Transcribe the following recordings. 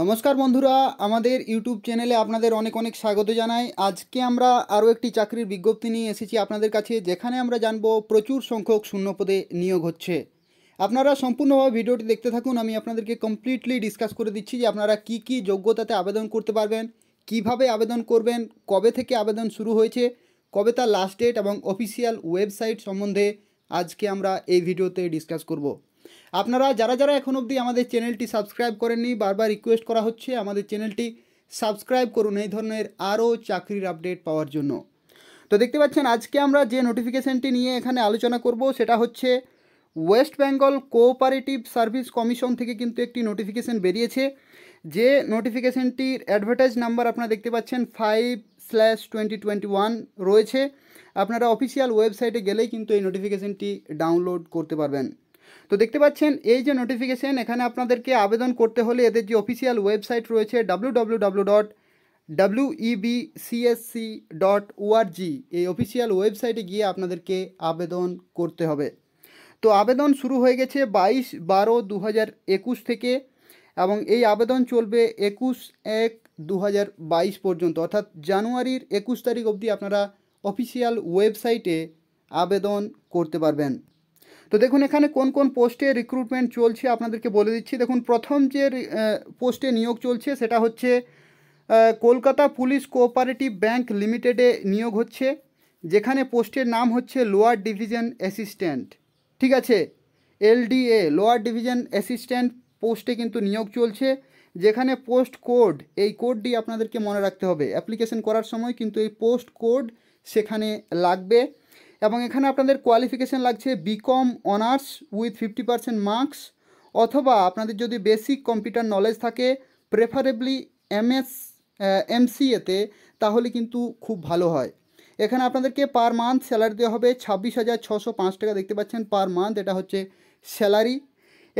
নমস্কার বন্ধুরা আমাদের ইউটিউব চ্যানেলে আপনাদের অনেক অনেক স্বাগত জানাই আজকে আমরা আরও একটি চাকরির বিজ্ঞপ্তি নিয়ে এসেছি আপনাদের কাছে যেখানে আমরা জানব প্রচুর সংখ্যক শূন্যপদে নিয়োগ হচ্ছে আপনারা সম্পূর্ণভাবে ভিডিওটি দেখতে থাকুন আমি আপনাদেরকে কমপ্লিটলি ডিসকাস করে দিচ্ছি যে আপনারা কি কি যোগ্যতাতে আবেদন করতে পারবেন কিভাবে আবেদন করবেন কবে থেকে আবেদন শুরু হয়েছে কবে তার লাস্ট ডেট এবং অফিসিয়াল ওয়েবসাইট সম্বন্ধে আজকে আমরা এই ভিডিওতে ডিসকাস করব আপনারা যারা যারা এখন অবধি আমাদের চ্যানেলটি সাবস্ক্রাইব করেননি বারবার রিকোয়েস্ট করা হচ্ছে আমাদের চ্যানেলটি সাবস্ক্রাইব করুন এই ধরনের আরও চাকরির আপডেট পাওয়ার জন্য তো দেখতে পাচ্ছেন আজকে আমরা যে নোটিফিকেশনটি নিয়ে এখানে আলোচনা করব সেটা হচ্ছে West Bengal cooperative service commission থেকে কিন্তু একটি নোটিফিকেশন বেরিয়েছে যে নোটিফিকেশনটির অ্যাডভার্টাইজ নাম্বার আপনারা দেখতে পাচ্ছেন five slash twenty twenty one রয়েছে আপনারা অফিসিয়াল ওয়েবসাইটে গেলেই কিন্তু এই নোটিফিকেশনটি ডাউনলোড করতে পারবেন তো দেখতে পাচ্ছেন এই যে নোটিফিকেশান এখানে আপনাদেরকে আবেদন করতে হলে এদের যে অফিসিয়াল ওয়েবসাইট রয়েছে W W W dot dot এই অফিসিয়াল ওয়েবসাইটে গিয়ে আপনাদেরকে আবেদন করতে হবে তো আবেদন শুরু হয়ে গেছে বাইশ বারো দু একুশ থেকে এবং এই আবেদন চলবে একুশ এক দু পর্যন্ত অর্থাৎ জানুয়ারির একুশ তারিখ অবধি আপনারা অফিসিয়াল ওয়েবসাইটে আবেদন করতে পারবেন তো দেখুন এখানে কোন কোন পোস্টে রিক্রুটমেন্ট চলছে আপনাদেরকে বলে দিচ্ছি দেখুন প্রথম যে পোস্টে নিয়োগ চলছে সেটা হচ্ছে কলকাতা পুলিশ কোঅপারেটিভ ব্যাংক লিমিটেডে নিয়োগ হচ্ছে যেখানে পোস্টের নাম হচ্ছে লোয়ার ডিভিশন অ্যাসিস্ট্যান্ট ঠিক আছে এলডিএ লোয়ার ডিভিশন অ্যাসিস্ট্যান্ট পোস্টে কিন্তু নিয়োগ চলছে যেখানে পোস্ট কোড এই কোডটি আপনাদেরকে মনে রাখতে হবে অ্যাপ্লিকেশন করার সময় কিন্তু এই পোস্ট কোড সেখানে লাগবে এবং এখানে আপনাদের কোয়ালিফিকেশান লাগছে BCom honours with fifty percent marks অথবা আপনাদের যদি বেসিক কম্পিউটার নলেজ থাকে প্রেফারেবলি এমএস এমসিএতে তাহলে কিন্তু খুব ভালো হয় এখানে আপনাদেরকে পার মান্থ স্যালারি দেওয়া হবে ছাব্বিশ হাজার ছশো পাঁচ টাকা দেখতে পাচ্ছেন পার মান্থ এটা হচ্ছে স্যালারি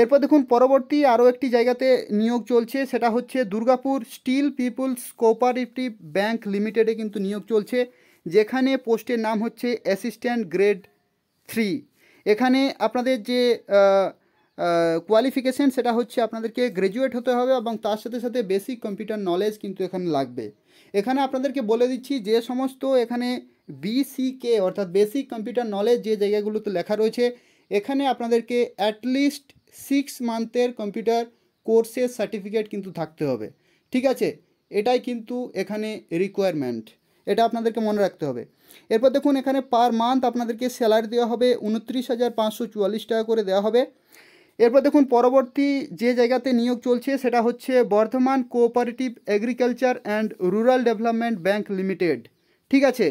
এরপর দেখুন পরবর্তী আরও একটি জায়গাতে নিয়োগ চলছে সেটা হচ্ছে Durgapur steel people's cooperative bank লিমিটেডে কিন্তু নিয়োগ চলছে যেখানে পোস্টের নাম হচ্ছে অ্যাসিস্ট্যান্ট গ্রেড থ্রি এখানে আপনাদের যে কোয়ালিফিকেশান সেটা হচ্ছে আপনাদেরকে গ্রাজুয়েট হতে হবে এবং তার সাথে সাথে বেসিক কম্পিউটার নলেজ কিন্তু এখানে লাগবে এখানে আপনাদেরকে বলে দিচ্ছি যে সমস্ত এখানে বিসিকে অর্থাৎ বেসিক কম্পিউটার নলেজ যে জায়গাগুলোতে লেখা রয়েছে এখানে আপনাদেরকে অ্যাটলিস্ট সিক্স মান্থের কম্পিউটার কোর্সের সার্টিফিকেট কিন্তু থাকতে হবে ঠিক আছে এটাই কিন্তু এখানে রিকোয়ারমেন্ট এটা আপনাদেরকে মনে রাখতে হবে এরপর দেখুন এখানে পার মান্থ আপনাদেরকে স্যালারি দেওয়া হবে উনত্রিশ হাজার পাঁচশো চুয়াল্লিশ টাকা করে দেওয়া হবে এরপর দেখুন পরবর্তী যে জায়গাতে নিয়োগ চলছে সেটা হচ্ছে Bardhaman cooperative agriculture and rural development bank limited ঠিক আছে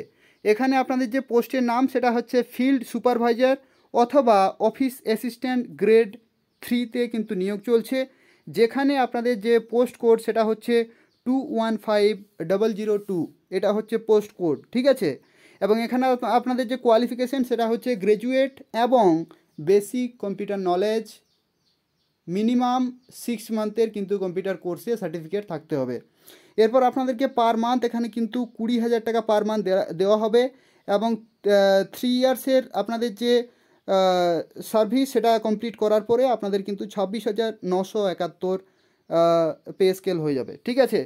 এখানে আপনাদের যে পোস্টের নাম সেটা হচ্ছে ফিল্ড সুপারভাইজার অথবা অফিস অ্যাসিস্ট্যান্ট গ্রেড থ্রিতে কিন্তু নিয়োগ চলছে যেখানে আপনাদের যে পোস্ট কোড সেটা হচ্ছে two one five double zero two এটা হচ্ছে পোস্ট কোড ঠিক আছে এবং এখানে আপনাদের যে কোয়ালিফিকেশান সেটা হচ্ছে গ্র্যাজুয়েট এবং basic computer knowledge minimum six মান্থের কিন্তু কম্পিউটার কোর্সে সার্টিফিকেট থাকতে হবে এরপর আপনাদেরকে পার মান্থ এখানে কিন্তু কুড়ি হাজার টাকা পার মান্থ দেওয়া হবে এবং থ্রি ইয়ার্সের আপনাদের যে সার্ভিস সেটা কমপ্লিট করার পরে আপনাদের কিন্তু ছাব্বিশ হাজার নশো একাত্তর পে স্কেল হয়ে যাবে ঠিক আছে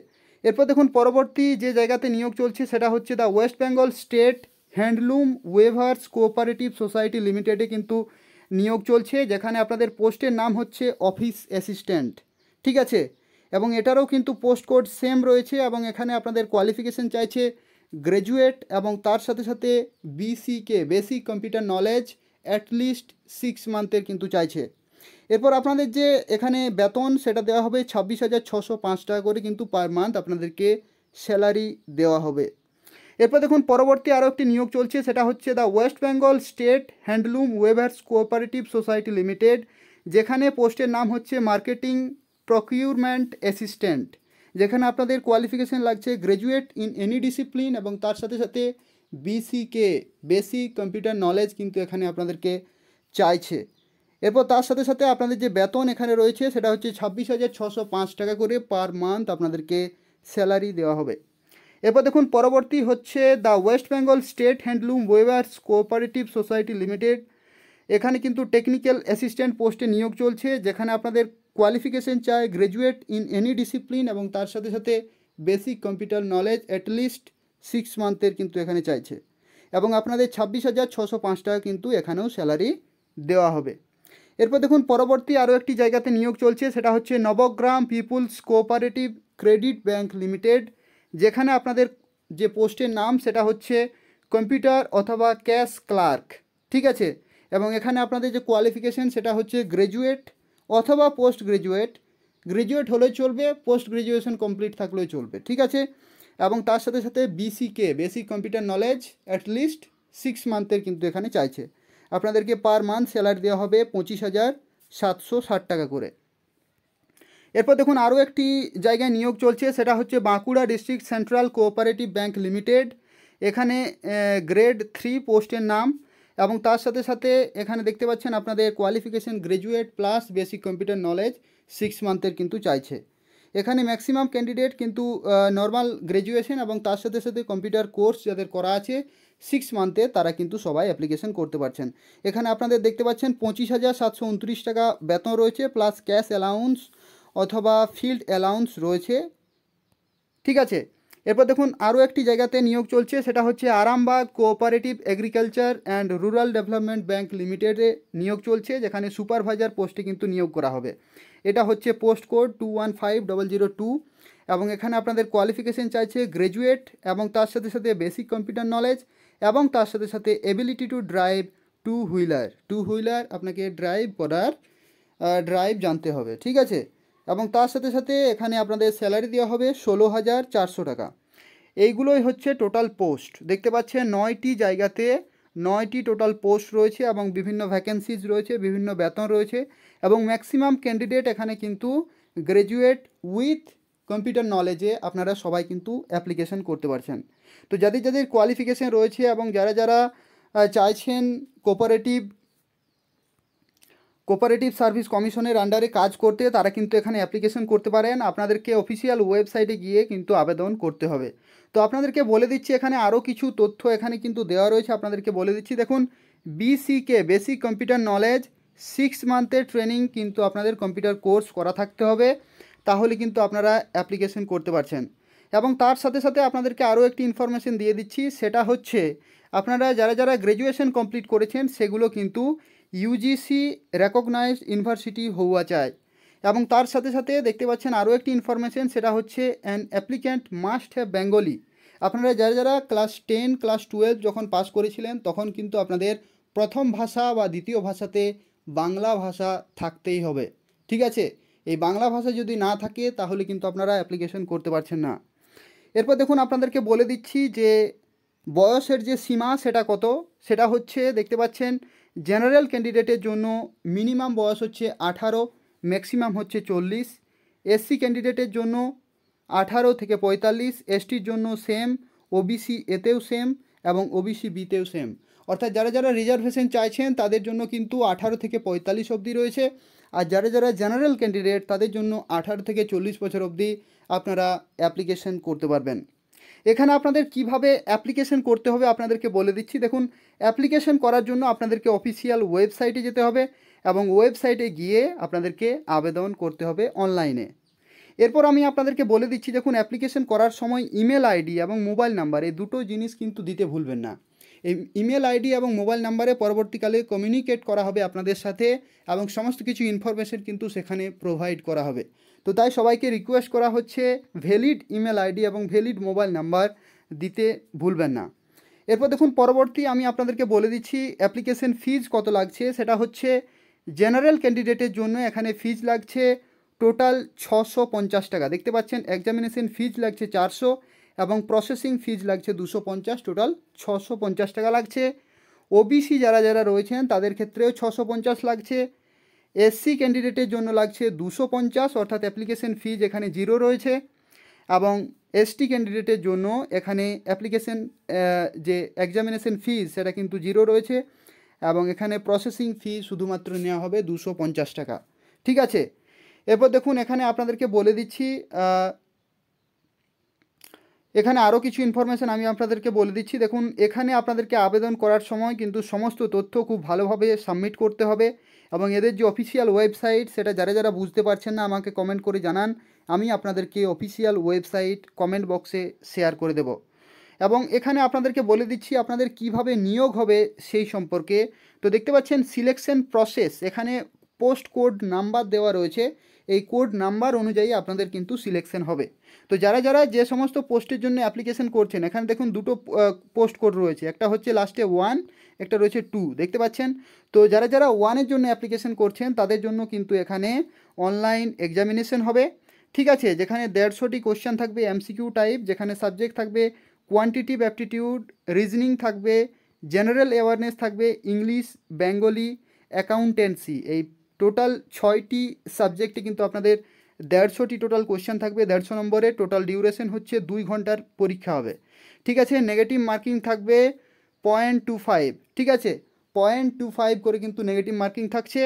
এরপর দেখুন পরবর্তী যে জায়গাতে নিয়োগ চলছে সেটা হচ্ছে the West Bengal state handloom weavers cooperative society লিমিটেডে কিন্তু নিয়োগ চলছে যেখানে আপনাদের পোস্টের নাম হচ্ছে অফিস অ্যাসিস্ট্যান্ট ঠিক আছে এবং এটারও কিন্তু পোস্ট কোড সেম রয়েছে এবং এখানে আপনাদের কোয়ালিফিকেশান চাইছে গ্র্যাজুয়েট এবং তার সাথে সাথে বিসিকে basic computer knowledge at least six মান্থের কিন্তু চাইছে এরপর আপনাদের যে এখানে বেতন সেটা দেওয়া হবে ছাব্বিশ হাজার ছশো পাঁচ টাকা করে কিন্তু পার মান্থ আপনাদেরকে স্যালারি দেওয়া হবে এরপর দেখুন পরবর্তী আরও একটি নিয়োগ চলছে সেটা হচ্ছে the West Bengal state handloom weavers cooperative society limited যেখানে পোস্টের নাম হচ্ছে মার্কেটিং প্রকিউরমেন্ট অ্যাসিস্ট্যান্ট যেখানে আপনাদের কোয়ালিফিকেশান লাগছে গ্র্যাজুয়েট ইন এনি ডিসিপ্লিন এবং তার সাথে সাথে বিসিকে বেসিক কম্পিউটার নলেজ কিন্তু এখানে আপনাদেরকে চাইছে এরপর তার সাথে সাথে আপনাদের যে বেতন এখানে রয়েছে সেটা হচ্ছে ছাব্বিশ হাজার ছশো পাঁচ টাকা করে পার মান্থ আপনাদেরকে স্যালারি দেওয়া হবে এরপর দেখুন পরবর্তী হচ্ছে the West Bengal state handloom weavers cooperative society limited এখানে কিন্তু টেকনিক্যাল অ্যাসিস্ট্যান্ট পোস্টে নিয়োগ চলছে যেখানে আপনাদের কোয়ালিফিকেশন চায় গ্র্যাজুয়েট ইন এনি ডিসিপ্লিন এবং তার সাথে সাথে basic computer knowledge at least six মান্থের কিন্তু এখানে চাইছে এবং আপনাদের ছাব্বিশ হাজার ছশো পাঁচ টাকা কিন্তু এখানেও স্যালারি দেওয়া হবে এরপর দেখুন পরবর্তী আরও একটি জায়গাতে নিয়োগ চলছে সেটা হচ্ছে Nabagram people's cooperative credit bank limited যেখানে আপনাদের যে পোস্টের নাম সেটা হচ্ছে কম্পিউটার অথবা ক্যাশ ক্লার্ক ঠিক আছে এবং এখানে আপনাদের যে কোয়ালিফিকেশান সেটা হচ্ছে গ্র্যাজুয়েট অথবা পোস্ট গ্র্যাজুয়েট গ্র্যাজুয়েট হলেই চলবে পোস্ট গ্র্যাজুয়েশন কমপ্লিট থাকলেই চলবে ঠিক আছে এবং তার সাথে সাথে বিসিকে basic computer knowledge at least six মান্থের কিন্তু এখানে চাইছে আপনাদেরকে পার মান্থ স্যালারি দেওয়া হবে পঁচিশ হাজার সাতশো ষাট টাকা করে এরপর দেখুন আরও একটি জায়গায় নিয়োগ চলছে সেটা হচ্ছে Bankura district central cooperative bank limited এখানে গ্রেড থ্রি পোস্টের নাম এবং তার সাথে সাথে এখানে দেখতে পাচ্ছেন আপনাদের qualification graduate plus basic computer knowledge six মান্থের কিন্তু চাইছে এখানে ম্যাক্সিমাম ক্যান্ডিডেট কিন্তু নর্মাল গ্রাজুয়েশন এবং তার সাথে সাথে কম্পিউটার কোর্স যাদের করা আছে সিক্স মান্থে তারা কিন্তু সবাই অ্যাপ্লিকেশন করতে পারছেন এখানে আপনাদের দেখতে পাচ্ছেন পঁচিশ হাজার সাতশো উনত্রিশ টাকা বেতন রয়েছে প্লাস ক্যাশ অ্যালাউন্স অথবা ফিল্ড অ্যালাউন্স রয়েছে ঠিক আছে এরপর দেখুন আরও একটি জায়গাতে নিয়োগ চলছে সেটা হচ্ছে Arambagh cooperative agriculture and rural development bank লিমিটেডে নিয়োগ চলছে যেখানে সুপারভাইজার পোস্টে কিন্তু নিয়োগ করা হবে এটা হচ্ছে post code two one five double zero two এবং এখানে আপনাদের কোয়ালিফিকেশান চাইছে গ্র্যাজুয়েট এবং তার সাথে সাথে বেসিক কম্পিউটার নলেজ এবং তার সাথে সাথে ability to drive two wheeler two wheeler আপনাকে ড্রাইভ করার ড্রাইভ জানতে হবে ঠিক আছে এবং তার সাথে সাথে এখানে আপনাদের স্যালারি দেওয়া হবে ষোলো হাজার চারশো টাকা এইগুলোই হচ্ছে টোটাল পোস্ট দেখতে পাচ্ছে নয়টি জায়গাতে নয়টি টোটাল পোস্ট রয়েছে এবং বিভিন্ন ভ্যাকেন্সিজ রয়েছে বিভিন্ন বেতন রয়েছে এবং ম্যাক্সিমাম ক্যান্ডিডেট এখানে কিন্তু গ্র্যাজুয়েট উইথ কম্পিউটার নলেজে আপনারা সবাই কিন্তু অ্যাপ্লিকেশন করতে পারছেন তো যাদের যাদের কোয়ালিফিকেশান রয়েছে এবং যারা যারা চাইছেন কোপারেটিভ কোপারেটিভ সার্ভিস কমিশনের আন্ডারে কাজ করতে তারা কিন্তু এখানে অ্যাপ্লিকেশন করতে পারেন আপনাদেরকে অফিসিয়াল ওয়েবসাইটে গিয়ে কিন্তু আবেদন করতে হবে তো আপনাদেরকে বলে দিচ্ছি এখানে আরও কিছু তথ্য এখানে কিন্তু দেওয়া রয়েছে আপনাদেরকে বলে দিচ্ছি দেখুন বিসিকে বেসিক কম্পিউটার নলেজ সিক্স মান্থের ট্রেনিং কিন্তু আপনাদের কম্পিউটার কোর্স করা থাকতে হবে তাহলে কিন্তু আপনারা অ্যাপ্লিকেশন করতে পারছেন এবং তার সাথে সাথে আপনাদেরকে আরও একটি ইনফরমেশন দিয়ে দিচ্ছি সেটা হচ্ছে আপনারা যারা যারা গ্র্যাজুয়েশন কমপ্লিট করেছেন সেগুলো কিন্তু ইউজিসি রেকগনাইজড ইউনিভার্সিটি হওয়া চাই এবং তার সাথে সাথে দেখতে পাচ্ছেন আরও একটি ইনফরমেশান সেটা হচ্ছে an applicant must have Bengali আপনারা যারা যারা ক্লাস টেন ক্লাস টুয়েলভ যখন পাস করেছিলেন তখন কিন্তু আপনাদের প্রথম ভাষা বা দ্বিতীয় ভাষাতে বাংলা ভাষা থাকতেই হবে ঠিক আছে এই বাংলা ভাষা যদি না থাকে তাহলে কিন্তু আপনারা অ্যাপ্লিকেশন করতে পারছেন না এরপর দেখুন আপনাদেরকে বলে দিচ্ছি যে বয়সের যে সীমা সেটা কত সেটা হচ্ছে দেখতে পাচ্ছেন জেনারেল ক্যান্ডিডেটের জন্য মিনিমাম বয়স হচ্ছে আঠারো ম্যাক্সিমাম হচ্ছে চল্লিশ এসসি ক্যান্ডিডেটের জন্য আঠারো থেকে পঁয়তাল্লিশ এসটির জন্য সেম ওবিসি এতেও সেম এবং ওবিসি বিতেও সেম অর্থাৎ যারা যারা রিজার্ভেশন চাইছেন তাদের জন্য কিন্তু আঠারো থেকে পঁয়তাল্লিশ অবধি রয়েছে আর যারা যারা জেনারেল ক্যান্ডিডেট তাদের জন্য আঠারো থেকে চল্লিশ বছর অবধি আপনারা অ্যাপ্লিকেশন করতে পারবেন এখানে আপনাদের কিভাবে অ্যাপ্লিকেশন করতে হবে আপনাদেরকে বলে দিচ্ছি দেখুন অ্যাপ্লিকেশন করার জন্য আপনাদেরকে অফিসিয়াল ওয়েবসাইটে যেতে হবে এবং ওয়েবসাইটে গিয়ে আপনাদেরকে আবেদন করতে হবে অনলাইনে এরপর আমি আপনাদেরকে বলে দিচ্ছি দেখুন অ্যাপ্লিকেশন করার সময় ইমেল আইডি এবং মোবাইল নাম্বার এই দুটো জিনিস কিন্তু দিতে ভুলবেন না ইমেল আইডি এবং মোবাইল নাম্বারে পরবর্তীকালে কমিউনিকেট করা হবে আপনাদের সাথে এবং সমস্ত কিছু ইনফরমেশন কিন্তু সেখানে প্রোভাইড করা হবে তো তাই সবাইকে রিকোয়েস্ট করা হচ্ছে ভ্যালিড ইমেল আইডি এবং ভ্যালিড মোবাইল নাম্বার দিতে ভুলবেন না এরপর দেখুন পরবর্তী আমি আপনাদেরকে বলে দিচ্ছি অ্যাপ্লিকেশন ফিজ কত লাগছে সেটা হচ্ছে জেনারেল ক্যান্ডিডেটের জন্য এখানে ফিজ লাগছে টোটাল ছশো পঞ্চাশ টাকা দেখতে পাচ্ছেন এক্সামিনেশন ফিজ লাগছে চারশো এবং প্রসেসিং ফিজ লাগছে দুশো পঞ্চাশ টোটাল ছশো পঞ্চাশ টাকা লাগছে ওবিসি যারা যারা রয়েছেন তাদের ক্ষেত্রেও ছশো পঞ্চাশ লাগছে এসসি ক্যান্ডিডেটের জন্য লাগছে দুশো পঞ্চাশ অর্থাৎ অ্যাপ্লিকেশন ফিজ এখানে জিরো রয়েছে এবং এসটি ক্যান্ডিডেটের জন্য এখানে অ্যাপ্লিকেশন যে এক্সামিনেশন ফিজ সেটা কিন্তু জিরো রয়েছে এবং এখানে প্রসেসিং ফি শুধুমাত্র নেওয়া হবে দুশো পঞ্চাশ টাকা ঠিক আছে এরপর দেখুন এখানে আপনাদেরকে বলে দিচ্ছি এখানে আরও কিছু ইনফরমেশান আমি আপনাদেরকে বলে দিচ্ছি দেখুন এখানে আপনাদেরকে আবেদন করার সময় কিন্তু সমস্ত তথ্য খুব ভালোভাবে সাবমিট করতে হবে এবং এদের যে অফিসিয়াল ওয়েবসাইট সেটা যারা যারা বুঝতে পারছেন না আমাকে কমেন্ট করে জানান আমি আপনাদেরকে অফিসিয়াল ওয়েবসাইট কমেন্ট বক্সে শেয়ার করে দেব এবং এখানে আপনাদেরকে বলে দিচ্ছি আপনাদের কিভাবে নিয়োগ হবে সেই সম্পর্কে তো দেখতে পাচ্ছেন সিলেকশন প্রসেস এখানে পোস্ট কোড নাম্বার দেওয়া রয়েছে এই কোড নাম্বার অনুযায়ী আপনাদের কিন্তু সিলেকশন হবে তো যারা যারা যে সমস্ত পোস্টের জন্য অ্যাপ্লিকেশন করছেন এখানে দেখুন দুটো পোস্ট কোড রয়েছে একটা হচ্ছে লাস্টে ওয়ান একটা রয়েছে টু দেখতে পাচ্ছেন তো যারা যারা ওয়ানের জন্য অ্যাপ্লিকেশন করছেন তাদের জন্য কিন্তু এখানে অনলাইন এক্সামিনেশন হবে ঠিক আছে যেখানে দেড়শোটি কোশ্চেন থাকবে এমসিকিউ টাইপ যেখানে সাবজেক্ট থাকবে কোয়ান্টিটিভ অ্যাপটিটিউড রিজনিং থাকবে জেনারেল অ্যাওয়ারনেস থাকবে ইংলিশ বেঙ্গলি অ্যাকাউন্টেন্সি এই টোটাল ছয়টি সাবজেক্টে কিন্তু আপনাদের দেড়শোটি টোটাল কোশ্চেন থাকবে দেড়শো নম্বরে টোটাল ডিউরেশন হচ্ছে দুই ঘন্টার পরীক্ষা হবে ঠিক আছে নেগেটিভ মার্কিং থাকবে পয়েন্ট টু ফাইভ ঠিক আছে পয়েন্ট টু ফাইভ করে কিন্তু নেগেটিভ মার্কিং থাকছে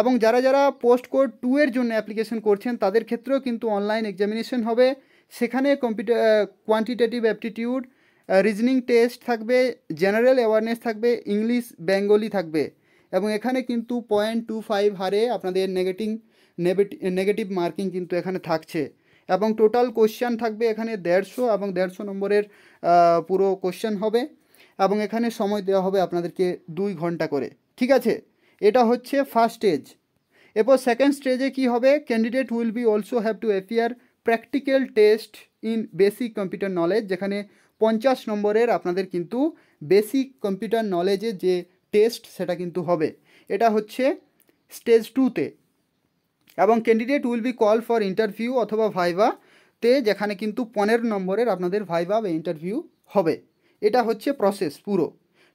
এবং যারা যারা পোস্ট কোড টু এর জন্য অ্যাপ্লিকেশন করছেন তাদের ক্ষেত্রেও কিন্তু অনলাইন এক্সামিনেশন হবে সেখানে computer quantitative aptitude reasoning test থাকবে জেনারেল অ্যাওয়ারনেস থাকবে ইংলিশ বেঙ্গলি থাকবে এবং এখানে কিন্তু পয়েন্ট টু ফাইভ হারে আপনাদের নেগেটিভ নেগেটিভ মার্কিং কিন্তু এখানে থাকছে এবং টোটাল কোশ্চেন থাকবে এখানে দেড়শো এবং দেড়শো নম্বরের পুরো কোশ্চেন হবে এবং এখানে সময় দেওয়া হবে আপনাদেরকে দুই ঘন্টা করে ঠিক আছে এটা হচ্ছে ফার্স্ট স্টেজ এরপর সেকেন্ড স্টেজে কি হবে candidate will be also have to appear practical test in basic computer knowledge যেখানে পঞ্চাশ নম্বরের আপনাদের কিন্তু বেসিক কম্পিউটার নলেজে যে টেস্ট সেটা কিন্তু হবে এটা হচ্ছে স্টেজ টুতে এবং candidate will be call for interview অথবা ভাইভা তে যেখানে কিন্তু পনেরো নম্বরের আপনাদের ভাইভা বা ইন্টারভিউ হবে এটা হচ্ছে প্রসেস পুরো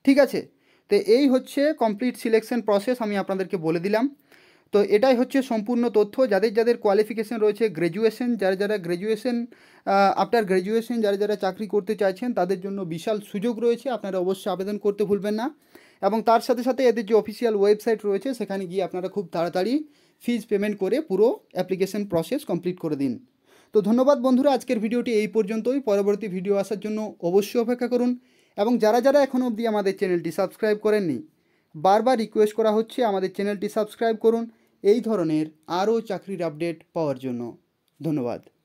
ঠিক আছে তো এই হচ্ছে কমপ্লিট সিলেকশন প্রসেস আমি আপনাদেরকে বলে দিলাম তো এটাই হচ্ছে সম্পূর্ণ তথ্য যাদের যাদের কোয়ালিফিকেশন রয়েছে গ্র্যাজুয়েশন যারা যারা গ্র্যাজুয়েশন আফটার গ্র্যাজুয়েশন যারা যারা চাকরি করতে চাইছেন তাদের জন্য বিশাল সুযোগ রয়েছে আপনারা অবশ্যই আবেদন করতে ভুলবেন না এবং তার সাথে সাথে এদের যে অফিসিয়াল ওয়েবসাইট রয়েছে সেখানে গিয়ে আপনারা খুব তাড়াতাড়ি ফিজ পেমেন্ট করে পুরো অ্যাপ্লিকেশন প্রসেস কমপ্লিট করে দিন তো ধন্যবাদ বন্ধুরা আজকের ভিডিওটি এই পর্যন্তই পরবর্তী ভিডিও আসার জন্য অবশ্যই অপেক্ষা করুন এবং যারা যারা এখনও অবধি আমাদের চ্যানেলটি সাবস্ক্রাইব করেননি বারবার রিকোয়েস্ট করা হচ্ছে আমাদের চ্যানেলটি সাবস্ক্রাইব করুন এই ধরনের আরও চাকরির আপডেট পাওয়ার জন্য ধন্যবাদ